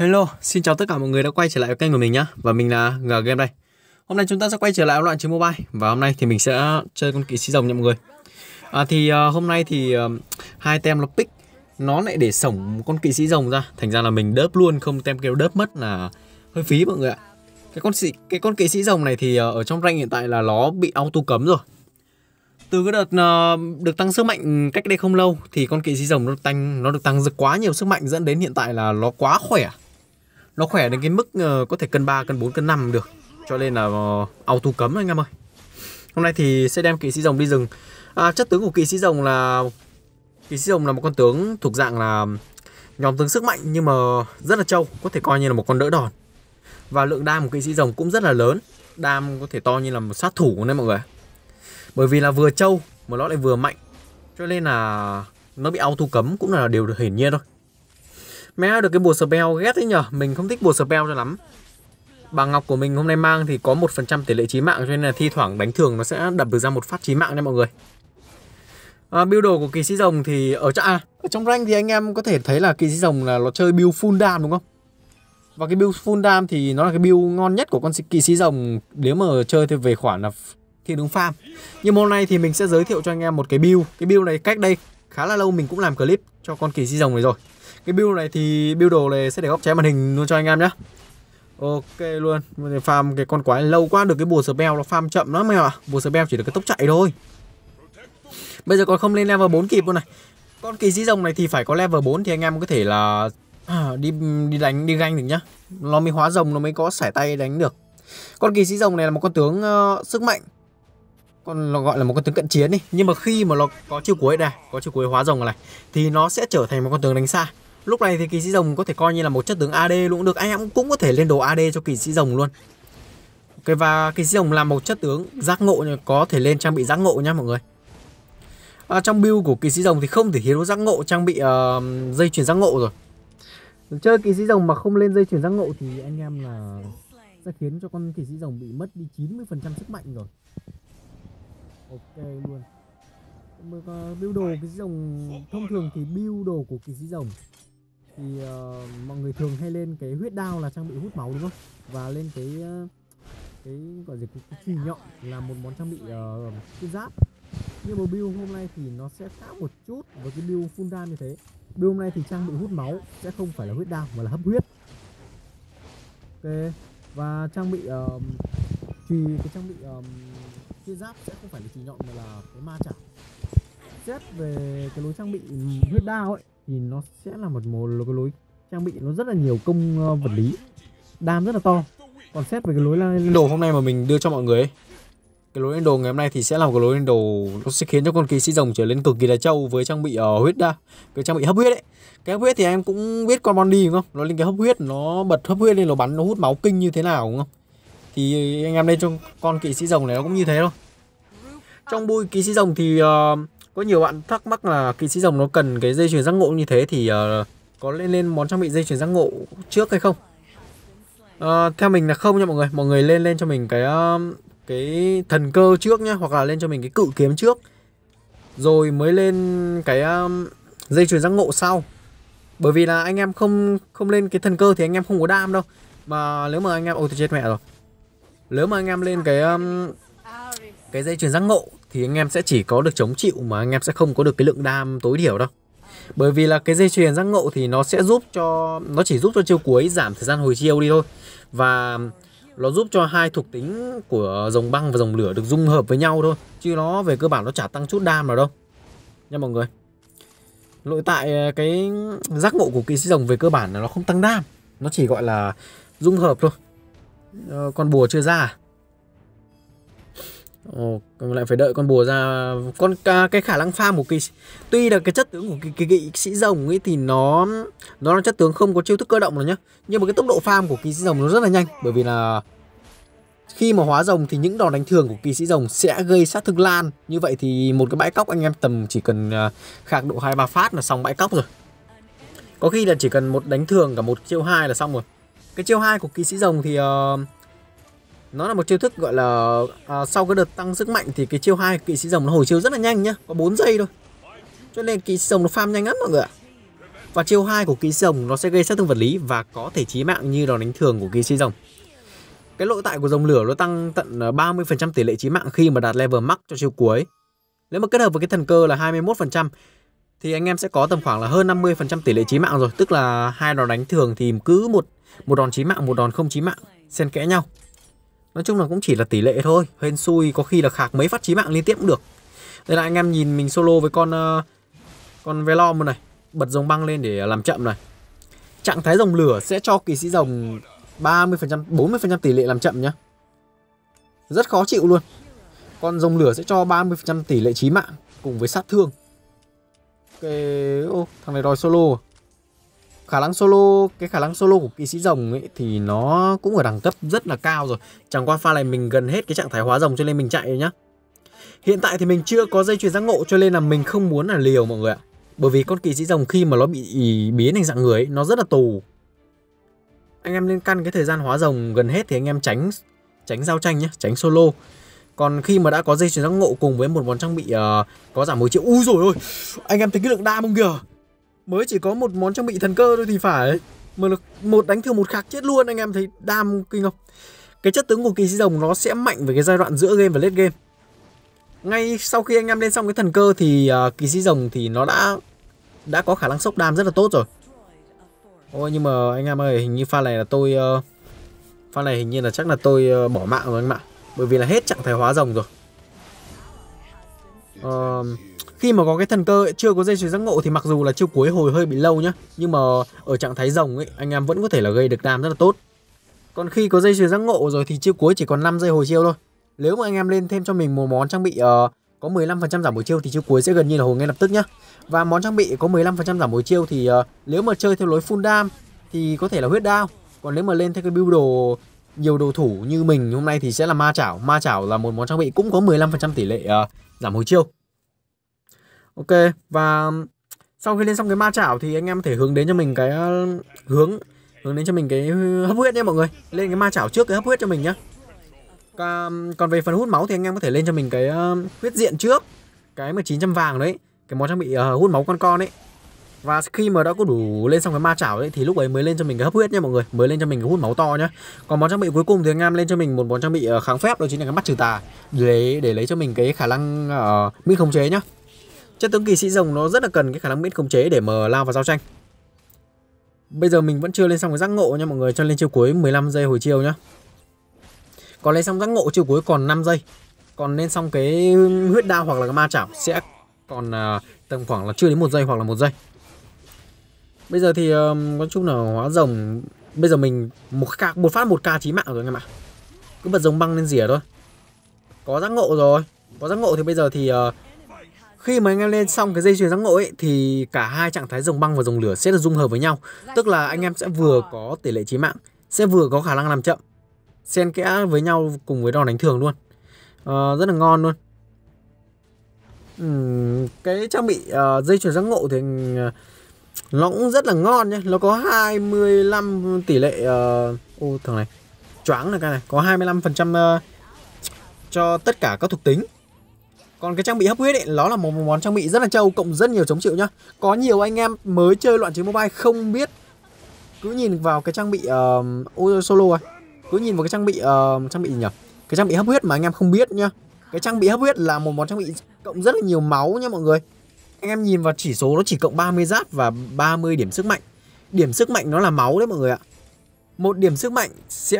Hello, xin chào tất cả mọi người đã quay trở lại với kênh của mình nhá Và mình là G Game đây Hôm nay chúng ta sẽ quay trở lại loạn chiến mobile Và hôm nay thì mình sẽ chơi con kỵ sĩ rồng nha mọi người à, Thì uh, hôm nay thì uh, hai tem là pick Nó lại để sổng con kỵ sĩ rồng ra Thành ra là mình đớp luôn, không tem kêu đớp mất là hơi phí mọi người ạ Cái con sĩ, cái con kỵ sĩ rồng này thì uh, ở trong rank hiện tại là nó bị auto cấm rồi từ cái đợt uh, được tăng sức mạnh cách đây không lâu thì con kỵ sĩ rồng nó tăng nó được tăng quá nhiều sức mạnh dẫn đến hiện tại là nó quá khỏe nó khỏe đến cái mức uh, có thể cân 3, cân 4, cân 5 được cho nên là uh, auto cấm anh em ơi hôm nay thì sẽ đem kỵ sĩ rồng đi rừng à, chất tướng của kỵ sĩ rồng là kỵ sĩ rồng là một con tướng thuộc dạng là nhóm tướng sức mạnh nhưng mà rất là trâu có thể coi như là một con đỡ đòn và lượng đam của kỵ sĩ rồng cũng rất là lớn đam có thể to như là một sát thủ đấy mọi người bởi vì là vừa trâu mà nó lại vừa mạnh cho nên là nó bị auto cấm cũng là điều hiển nhiên thôi Mẹ được cái bùa spell ghét thế nhở Mình không thích bùa spell cho lắm Bà Ngọc của mình hôm nay mang thì có 1% tỷ lệ chí mạng Cho nên là thi thoảng đánh thường nó sẽ đập được ra một phát chí mạng nha mọi người à, Build đồ của kỳ sĩ rồng thì ở, trong, à, ở trong rank thì anh em có thể thấy là kỳ sĩ rồng là nó chơi build full dam đúng không? Và cái build full dam thì nó là cái build ngon nhất của con kỳ sĩ rồng Nếu mà chơi thì về khoản là thiên đúng farm Nhưng hôm nay thì mình sẽ giới thiệu cho anh em một cái build Cái build này cách đây khá là lâu mình cũng làm clip cho con kỳ sĩ rồng này rồi cái build này thì build đồ này sẽ để góc trái màn hình luôn cho anh em nhé ok luôn mình farm cái con quái lâu quá được cái bùa spell nó farm chậm lắm em ạ à. bùa spell chỉ được cái tốc chạy thôi bây giờ còn không lên level 4 kịp luôn này con kỳ sĩ rồng này thì phải có level 4 thì anh em có thể là à, đi đi đánh đi ganh được nhá nó mới hóa rồng nó mới có sải tay đánh được con kỳ sĩ rồng này là một con tướng uh, sức mạnh con nó gọi là một con tướng cận chiến đi nhưng mà khi mà nó có chiêu cuối này có chiêu cuối hóa rồng này thì nó sẽ trở thành một con tướng đánh xa Lúc này thì kỳ sĩ rồng có thể coi như là một chất tướng AD luôn cũng được Anh em cũng có thể lên đồ AD cho kỳ sĩ rồng luôn Ok và kỳ sĩ rồng là một chất tướng giác ngộ Có thể lên trang bị giác ngộ nha mọi người à, Trong build của kỳ sĩ rồng thì không thể hero giác ngộ trang bị uh, dây chuyển giác ngộ rồi Chơi kỳ sĩ rồng mà không lên dây chuyển giác ngộ thì anh em là sẽ khiến cho con kỳ sĩ rồng bị mất đi 90% sức mạnh rồi Ok luôn ờ, Build đồ kỳ sĩ rồng Thông thường thì build đồ của kỳ sĩ rồng thì uh, mọi người thường hay lên cái huyết đao là trang bị hút máu đúng không và lên cái ờ, cái gọi gì cái chùy nhọn là một món trang bị uh, giáp nhưng mà build hôm nay thì nó sẽ khác một chút với cái build full time như thế build hôm nay thì trang bị hút máu sẽ không phải là huyết đao mà là hấp huyết ok và trang bị uh, chùy cái trang bị um, cái giáp sẽ không phải là chùy nhọn mà là cái ma chảo xét về cái lối trang bị huyết đao ấy thì nó sẽ là một một cái lối trang bị nó rất là nhiều công ờ, vật lý đam rất là to còn xét về cái lối lên đồ hôm nay mà mình đưa cho mọi người ấy cái lối lên đồ ngày hôm nay thì sẽ là một cái lối lên đồ nó sẽ khiến cho con kỳ sĩ rồng trở lên cực kỳ là trâu với trang bị ở ờ, uh, huyết đao cái trang bị hấp huyết ấy cái hấp huyết thì em cũng biết con bondi đúng không nó lên cái hấp huyết nó bật hấp huyết lên nó bắn nó hút máu kinh như thế nào đúng không thì anh em đây cho con kỵ sĩ rồng này nó cũng như thế thôi trong bui kỵ sĩ rồng thì uh, có nhiều bạn thắc mắc là kỵ sĩ rồng nó cần cái dây chuyền giác ngộ như thế thì uh, có lên lên món trang bị dây chuyền giác ngộ trước hay không uh, theo mình là không nha mọi người mọi người lên lên cho mình cái uh, cái thần cơ trước nhá hoặc là lên cho mình cái cự kiếm trước rồi mới lên cái um, dây chuyền giác ngộ sau bởi vì là anh em không không lên cái thần cơ thì anh em không có đam đâu mà nếu mà anh em ôi tôi chết mẹ rồi nếu mà anh em lên cái um, cái dây chuyền giác ngộ thì anh em sẽ chỉ có được chống chịu mà anh em sẽ không có được cái lượng đam tối thiểu đâu bởi vì là cái dây chuyền giác ngộ thì nó sẽ giúp cho nó chỉ giúp cho chiêu cuối giảm thời gian hồi chiêu đi thôi và nó giúp cho hai thuộc tính của dòng băng và dòng lửa được dung hợp với nhau thôi chứ nó về cơ bản nó chả tăng chút đam nào đâu nha mọi người nội tại ờ, cái giác ngộ của kỵ sĩ rồng về cơ bản là nó không tăng đam nó chỉ gọi là dung hợp thôi ờ, còn bùa chưa ra à Ồ, lại phải đợi con bùa ra con ca cái khả năng farm của kỳ tuy là cái chất tướng của kỳ kỳ, kỳ sĩ rồng ấy thì nó nó là chất tướng không có chiêu thức cơ động rồi nhá nhưng mà cái tốc độ farm của kỳ sĩ rồng nó rất là nhanh bởi vì là khi mà hóa rồng thì những đòn đánh thường của kỳ sĩ rồng sẽ gây sát thương lan như vậy thì một cái bãi cóc anh em tầm chỉ cần à, khạc độ hai ba phát là xong bãi cóc rồi có khi là chỉ cần một đánh thường cả một chiêu hai là xong rồi cái chiêu hai của kỳ sĩ rồng thì uh, nó là một chiêu thức gọi là à, sau cái đợt tăng sức mạnh thì cái chiêu hai kỵ sĩ rồng nó hồi chiêu rất là nhanh nhá có 4 giây thôi cho nên kỵ sĩ rồng nó farm nhanh lắm mọi người ạ và chiêu hai của kỵ sĩ rồng nó sẽ gây sát thương vật lý và có thể chí mạng như đòn đánh thường của kỵ sĩ rồng cái nội tại của dòng lửa nó tăng tận 30% à, tỷ lệ chí mạng khi mà đạt level max cho chiêu cuối nếu mà kết hợp với cái thần cơ là 21% thì anh em sẽ có tầm khoảng là hơn 50% tỷ lệ chí mạng rồi tức là hai đòn đánh thường thì cứ một một đòn chí mạng một đòn không chí mạng xen kẽ nhau Nói chung là cũng chỉ là tỷ lệ thôi Hên xui có khi là khạc mấy phát chí mạng liên tiếp cũng được Đây là anh em nhìn mình solo với con uh, Con Velom này Bật dòng băng lên để làm chậm này Trạng thái dòng lửa sẽ cho kỳ sĩ dòng 30%, 40% tỷ lệ làm chậm nhá Rất khó chịu luôn Con dòng lửa sẽ cho 30% tỷ lệ chí mạng Cùng với sát thương Ok, ô, oh, thằng này đòi solo à khả năng solo cái khả năng solo của kỵ sĩ rồng ấy thì nó cũng ở đẳng cấp rất là cao rồi chẳng qua pha này mình gần hết cái trạng thái hóa rồng cho nên mình chạy rồi nhá hiện tại thì mình chưa có dây chuyền giác ngộ cho nên là mình không muốn là liều mọi người ạ bởi vì con kỵ sĩ rồng khi mà nó bị ý biến thành dạng người ấy, nó rất là tù anh em nên căn cái thời gian hóa rồng gần hết thì anh em tránh tránh giao tranh nhé tránh solo còn khi mà đã có dây chuyền giác ngộ cùng với một món trang bị uh, có giảm 10 triệu Úi rồi ôi Anh em thấy cái lượng đam không kìa mới chỉ có một món trang bị thần cơ thôi thì phải mà được một đánh thương một khắc chết luôn anh em thấy đam kinh không cái chất tướng của kỳ sĩ rồng nó sẽ mạnh với cái giai đoạn giữa game và late game ngay sau khi anh em lên xong cái thần cơ thì uh, kỳ sĩ rồng thì nó đã đã có khả năng sốc đam rất là tốt rồi ôi nhưng mà anh em ơi hình như pha này là tôi uh, pha này hình như là chắc là tôi uh, bỏ mạng rồi anh ạ bởi vì là hết trạng thái hóa rồng rồi uh, khi mà có cái thần cơ ấy, chưa có dây chuyền giác ngộ thì mặc dù là chiêu cuối hồi hơi bị lâu nhá nhưng mà ở trạng thái rồng ấy anh em vẫn có thể là gây được đam rất là tốt còn khi có dây chuyền giác ngộ rồi thì chiêu cuối chỉ còn 5 giây hồi chiêu thôi nếu mà anh em lên thêm cho mình một món trang bị uh, có 15% giảm hồi chiêu thì chiêu cuối sẽ gần như là hồi ngay lập tức nhá và món trang bị có 15% giảm hồi chiêu thì uh, nếu mà chơi theo lối full đam thì có thể là huyết đao còn nếu mà lên theo cái build đồ nhiều đồ thủ như mình hôm nay thì sẽ là ma chảo ma chảo là một món trang bị cũng có 15% tỷ lệ uh, giảm hồi chiêu ok và sau khi lên xong cái ma chảo thì anh em có thể hướng đến cho mình cái ờ, hướng hướng đến cho mình cái hấp huyết nhé mọi người lên cái ma chảo trước cái hấp huyết cho mình nhé còn về phần hút máu thì anh em có thể lên cho mình cái ờ, huyết diện trước cái 1900 vàng đấy cái món trang bị ờ, hút máu con con ấy và khi mà đã có đủ lên xong cái ma chảo đấy thì lúc ấy mới lên cho mình cái hấp huyết nha mọi người mới lên cho mình cái hút máu to nhá còn món trang bị cuối cùng thì anh em lên cho mình một món trang bị kháng phép đó chính là cái mắt trừ tà để để lấy cho mình cái khả năng uh, miễn khống chế nhá Chất tướng kỳ sĩ rồng nó rất là cần cái khả năng miễn khống chế để mà lao vào giao tranh. Bây giờ mình vẫn chưa lên xong cái giác ngộ nha mọi người, cho lên chiêu cuối 15 giây hồi chiều nhá. Còn lên xong giác ngộ chiêu cuối còn 5 giây. Còn lên xong cái huyết đao hoặc là cái ma chảo sẽ còn uh, tầm khoảng là chưa đến một giây hoặc là một giây. Bây giờ thì um, nói chung là hóa rồng bây giờ mình một ca một phát một ca chí mạng rồi anh em ạ. Cứ bật rồng băng lên rỉa thôi. Có giác ngộ rồi. Có giác ngộ thì bây giờ thì uh, khi mà anh em lên xong cái dây chuyền giác ngộ ấy thì cả hai trạng thái dòng băng và dòng lửa sẽ được dung hợp với nhau dạ, tức là dạ, anh em dạ. sẽ vừa có tỷ lệ chí mạng sẽ vừa có khả năng làm chậm xen kẽ với nhau cùng với đòn đánh thường luôn à, rất là ngon luôn uhm, cái trang bị uh, dây chuyền giác ngộ thì uh, nó cũng rất là ngon nhé nó có 25 tỷ lệ uh, ô thằng này choáng này cái này có 25 phần trăm cho tất cả các thuộc tính còn cái trang bị hấp huyết ấy, nó là một món trang bị rất là trâu cộng rất nhiều chống chịu nhá. Có nhiều anh em mới chơi loạn chiến mobile không biết cứ nhìn vào cái trang bị uh, solo à. Cứ nhìn vào cái trang bị uh, trang bị gì nhỉ? Cái trang bị hấp huyết mà anh em không biết nhá. Cái trang bị hấp huyết là một món trang bị cộng rất là nhiều máu nhá mọi người. Anh em nhìn vào chỉ số nó chỉ cộng 30 giáp và 30 điểm sức mạnh. Điểm sức mạnh nó là máu đấy mọi người ạ. Một điểm sức mạnh sẽ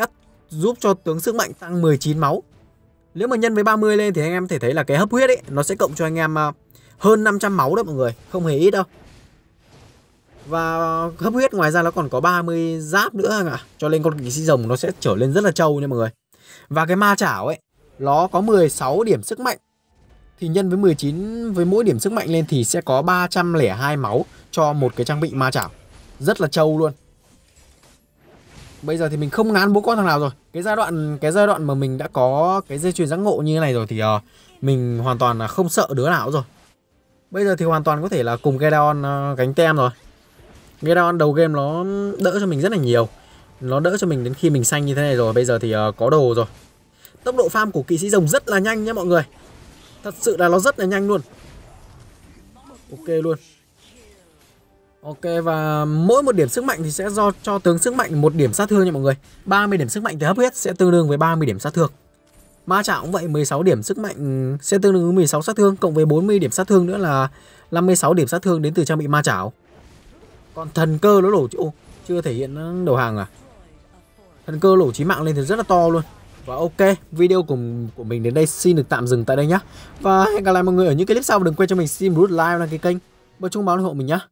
giúp cho tướng sức mạnh tăng 19 máu nếu mà nhân với 30 lên thì anh em thể thấy là cái hấp huyết ấy nó sẽ cộng cho anh em à, hơn 500 máu đó mọi người, không hề ít đâu. Và hấp huyết ngoài ra nó còn có 30 giáp nữa anh ạ. Cho nên con kỵ sĩ rồng nó sẽ trở lên rất là trâu nha mọi người. Và cái ma chảo ấy nó có 16 điểm sức mạnh. Thì nhân với 19 với mỗi điểm sức mạnh lên thì sẽ có 302 máu cho một cái trang bị ma chảo. Rất là trâu luôn bây giờ thì mình không ngán bố con thằng nào rồi cái giai đoạn cái giai đoạn mà mình đã có cái dây chuyền giác ngộ như thế này rồi thì uh, mình hoàn toàn là không sợ đứa nào rồi bây giờ thì hoàn toàn có thể là cùng Gedeon uh, gánh tem rồi Gedeon đầu game nó đỡ cho mình rất là nhiều nó đỡ cho mình đến khi mình xanh như thế này rồi bây giờ thì uh, có đồ rồi tốc độ farm của kỵ sĩ rồng rất là nhanh nhé mọi người thật sự là nó rất là nhanh luôn ok luôn Ok và mỗi một điểm sức mạnh thì sẽ do cho tướng sức mạnh một điểm sát thương nha mọi người 30 điểm sức mạnh thì hấp huyết sẽ tương đương với 30 điểm sát thương Ma trả cũng vậy 16 điểm sức mạnh sẽ tương đương với 16 sát thương cộng với 40 điểm sát thương nữa là 56 điểm sát thương đến từ trang bị ma chảo Còn thần cơ nó đổ chỗ chưa thể hiện đầu hàng à Thần cơ đổ chí mạng lên thì rất là to luôn Và ok video của, của mình đến đây xin được tạm dừng tại đây nhé Và hẹn gặp lại mọi người ở những clip sau Đừng quên cho mình xin nút like đăng ký kênh Bật chung báo ủng hộ mình nhá